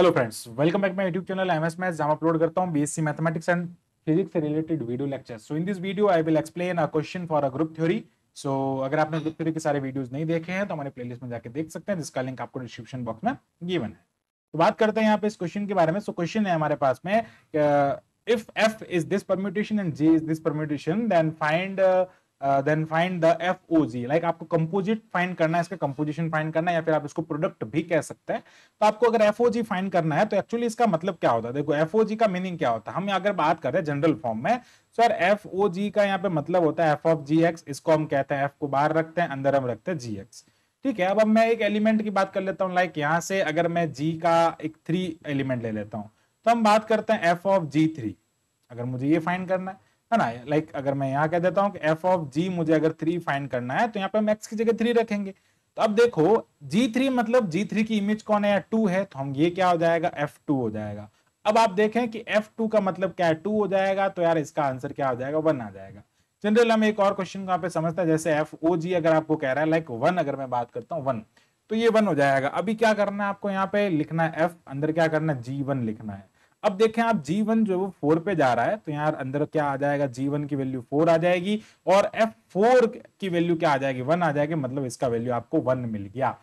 hello friends welcome back my YouTube channel M S math जहां upload करता हूं BSc mathematics and physics से related video lecture so in this video I will explain a question for a group theory so अगर आपने group theory के सारे videos नहीं देखे हैं तो हमारे लिस्ट में जाकर देख सकते हैं जिसका लिंक आपको डिस्क्रिप्शन बॉक्स में गिवन है तो बात करते हैं यहाँ पे इस क्वेश्चन के बारे में सो so, क्वेश्चन है हमारे पास में if F is this permutation and G is this permutation then find then find the F O G like आपको कंपोजिट फाइंड करना है इसका कंपोजिशन फाइंड करना है या फिर आप इसको प्रोडक्ट भी कह सकते हैं तो आपको अगर एफ ओ जी फाइंड करना है तो एक्चुअली इसका मतलब क्या होता है देखो एफ ओ जी का मीनिंग क्या होता है हम अगर बात कर रहे हैं जनरल फॉर्म में सर एफ ओ जी का यहाँ पे मतलब होता है एफ ऑफ जी एक्स इसको हम कहते हैं एफ को बाहर रखते हैं अंदर हम रखते हैं जी एक्स ठीक है अब अब मैं एक एलिमेंट की बात कर लेता हूँ लाइक यहाँ से अगर मैं जी का एक थ्री एलिमेंट ले लेता हूँ तो हम बात करते हैं एफ ऑफ जी थ्री अगर मुझे ये फाइंड करना है है ना लाइक अगर मैं यहाँ कह देता हूँ कि एफ ऑफ जी मुझे अगर थ्री फाइंड करना है तो यहाँ पे हम एक्स की जगह थ्री रखेंगे तो अब देखो जी थ्री मतलब जी थ्री की इमेज कौन है टू है तो हम ये क्या हो जाएगा एफ टू हो जाएगा अब आप देखें कि एफ टू का मतलब क्या है टू हो जाएगा तो यार इसका आंसर क्या हो जाएगा वन आ जाएगा जनरल हम एक और क्वेश्चन यहाँ पे समझते हैं जैसे एफ ओ जी अगर आपको कह रहा है लाइक वन अगर मैं बात करता हूँ वन तो ये वन हो जाएगा अभी क्या करना है आपको यहाँ पे लिखना है एफ अंदर क्या करना है जी वन लिखना है अब देखें आप जी वन जो है वो फोर पे जा रहा है तो यहाँ अंदर क्या आ जाएगा जी वन की वैल्यू फोर आ जाएगी और एफ फोर की वैल्यू क्या आ जाएगी वन आ जाएगी मतलब इसका वैल्यू आपको वन मिल गया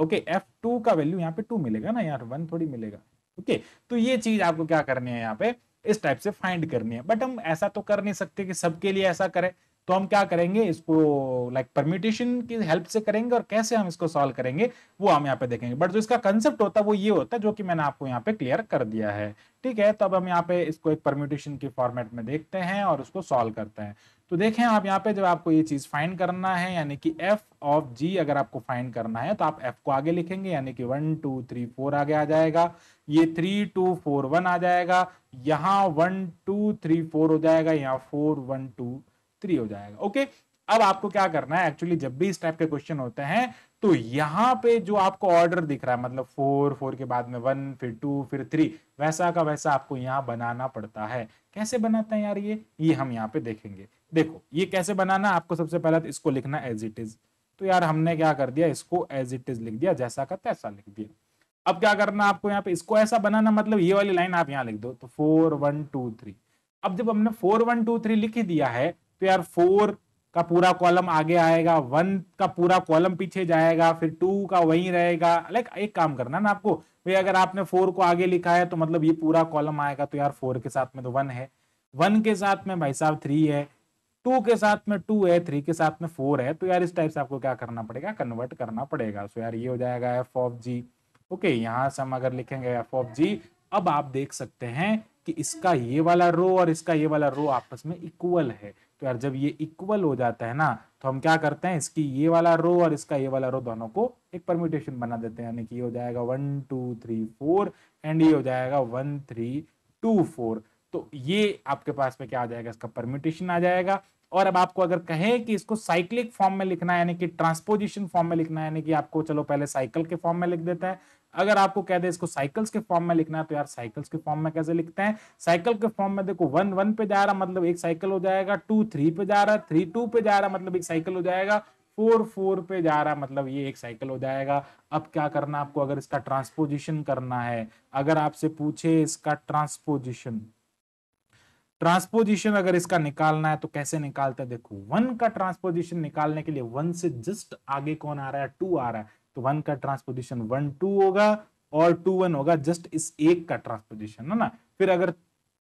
ओके एफ टू का वैल्यू यहाँ पे टू मिलेगा ना यार वन थोड़ी मिलेगा ओके तो ये चीज आपको क्या करनी है यहाँ पे इस टाइप से फाइंड करनी है बट हम ऐसा तो कर नहीं सकते कि सबके लिए ऐसा करें तो हम क्या करेंगे इसको लाइक परम्यूटेशन की हेल्प से करेंगे और कैसे हम इसको सॉल्व करेंगे वो हम यहाँ पे देखेंगे बट जो इसका कंसेप्ट होता है वो ये होता है जो कि मैंने आपको यहाँ पे क्लियर कर दिया है ठीक है तो अब हम यहाँ पे इसको एक परम्यूटेशन के फॉर्मेट में देखते हैं और उसको सॉल्व करते हैं तो देखें आप यहाँ पे जब आपको ये चीज़ फाइंड करना है यानी कि एफ ऑफ जी अगर आपको फाइंड करना है तो आप एफ को आगे लिखेंगे यानी कि वन टू थ्री फोर आगे आ जाएगा ये थ्री टू फोर वन आ जाएगा यहाँ वन टू थ्री फोर हो जाएगा यहाँ फोर वन टू थ्री हो जाएगा ओके अब आपको क्या करना है एक्चुअली जब भी इस टाइप के क्वेश्चन होते हैं तो यहाँ पे जो आपको ऑर्डर दिख रहा है मतलब फोर फोर के बाद में वन फिर टू फिर थ्री वैसा का वैसा आपको यहाँ बनाना पड़ता है कैसे बनाते हैं यार ये ये हम यहाँ पे देखेंगे देखो ये कैसे बनाना आपको सबसे पहले तो इसको लिखना एज इट इज तो यार हमने क्या कर दिया इसको एज इट इज लिख दिया जैसा का तैसा लिख दिया अब क्या करना आपको यहाँ पे इसको ऐसा बनाना मतलब ये वाली लाइन आप यहाँ लिख दो तो फोर वन टू थ्री अब जब हमने फोर वन टू थ्री लिख दिया है स्क्वायर फोर का पूरा कॉलम आगे आएगा वन का पूरा कॉलम पीछे जाएगा फिर टू का वहीं रहेगा लाइक एक काम करना ना आपको भाई अगर आपने फोर को आगे लिखा है तो मतलब ये पूरा कॉलम आएगा तो यार फोर के साथ में तो वन है वन के साथ में भाई साहब थ्री है टू के साथ में टू है थ्री के साथ में फोर है तो यार इस टाइप से आपको क्या करना पड़ेगा कन्वर्ट करना पड़ेगा सो यार ये हो जाएगा एफ ऑफ जी ओके यहाँ से हम अगर लिखेंगे एफ ऑफ जी अब आप देख सकते हैं कि इसका ये वाला रो और इसका ये वाला रो आपस में इक्वल है तो यार जब ये इक्वल हो जाता है ना तो हम क्या करते हैं इसकी ये वाला रो और इसका ये वाला रो दोनों को एक परम्यूटेशन बना देते हैं यानी कि ये हो जाएगा one two three four and ये हो जाएगा वन थ्री टू फोर तो ये आपके पास में क्या आ जाएगा इसका परम्यूटेशन आ जाएगा और अब आपको अगर कहें कि इसको साइक्लिक फॉर्म में लिखना है यानी कि ट्रांसपोजिशन फॉर्म में लिखना है यानी कि आपको चलो पहले साइकिल के फॉर्म में लिख देते हैं अगर आपको कह दे इसको साइकिल्स के फॉर्म में लिखना है तो यार साइकिल्स के फॉर्म में कैसे लिखते हैं साइकिल के फॉर्म में देखो वन वन पे जा रहा मतलब एक साइकिल हो जाएगा टू थ्री पे जा रहा है थ्री टू पे जा रहा मतलब एक साइकिल हो जाएगा फोर फोर पे जा रहा मतलब ये एक साइकिल हो जाएगा अब क्या करना आपको अगर इसका ट्रांसपोजिशन करना है अगर आपसे पूछे इसका ट्रांसपोजिशन ट्रांसपोजिशन अगर इसका निकालना है तो कैसे निकालते हैं देखो वन का ट्रांसपोजिशन निकालने के लिए वन से जस्ट आगे कौन आ रहा है टू आ रहा है तो वन का ट्रांसपोजिशन वन टू होगा और टू वन होगा जस्ट इस एक का ट्रांसपोजिशन है ना फिर अगर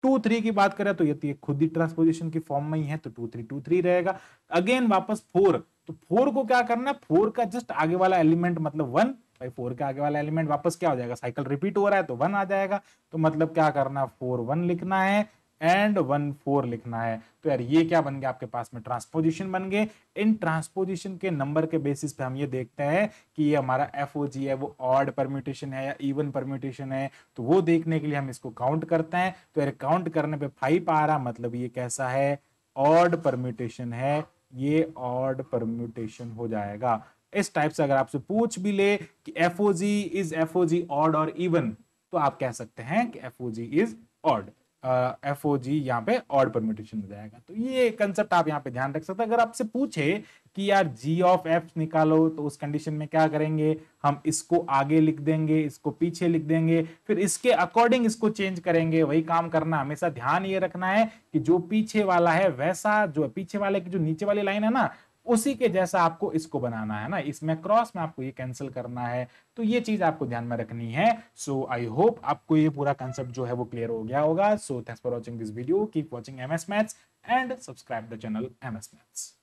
टू थ्री की बात करें तो, तो ये खुद ही ट्रांसपोजिशन की फॉर्म में ही है तो टू थ्री टू थ्री रहेगा अगेन वापस फोर तो फोर को क्या करना है फोर का जस्ट आगे वाला एलिमेंट मतलब वन भाई फोर के आगे वाला एलिमेंट वापस क्या हो जाएगा साइकिल रिपीट हो रहा है तो वन आ जाएगा तो मतलब क्या करना है फोर वन लिखना है एंड वन फोर लिखना है तो यार ये क्या बन गया आपके पास में ट्रांसपोजिशन बन गए इन ट्रांसपोजिशन के नंबर के बेसिस पे हम ये देखते हैं कि ये हमारा एफ है वो ऑड परम्यूटेशन है या इवन परम्यूटेशन है तो वो देखने के लिए हम इसको काउंट करते हैं तो यार काउंट करने पे फाइव आ रहा मतलब ये कैसा है ऑड परम्यूटेशन है ये ऑड परम्यूटेशन हो जाएगा इस टाइप से अगर आपसे पूछ भी ले कि F O G is F O G odd और इवन तो आप कह सकते हैं कि F O G is odd F O G यहाँ पे ऑड परमिटेशन हो जाएगा तो ये कंसेप्ट आप यहाँ पे ध्यान रख सकते हैं अगर आपसे पूछे कि यार जी ऑफ एफ निकालो तो उस कंडीशन में क्या करेंगे हम इसको आगे लिख देंगे इसको पीछे लिख देंगे फिर इसके अकॉर्डिंग इसको चेंज करेंगे वही काम करना हमेशा ध्यान ये रखना है कि जो पीछे वाला है वैसा जो पीछे वाले की जो नीचे वाली लाइन है ना उसी के जैसा आपको इसको बनाना है ना इसमें क्रॉस में आपको ये कैंसिल करना है तो ये चीज आपको ध्यान में रखनी है सो आई होप आपको ये पूरा कंसेप्ट जो है वो क्लियर हो गया होगा so thanks for watching this video keep watching M S maths and subscribe the channel M S maths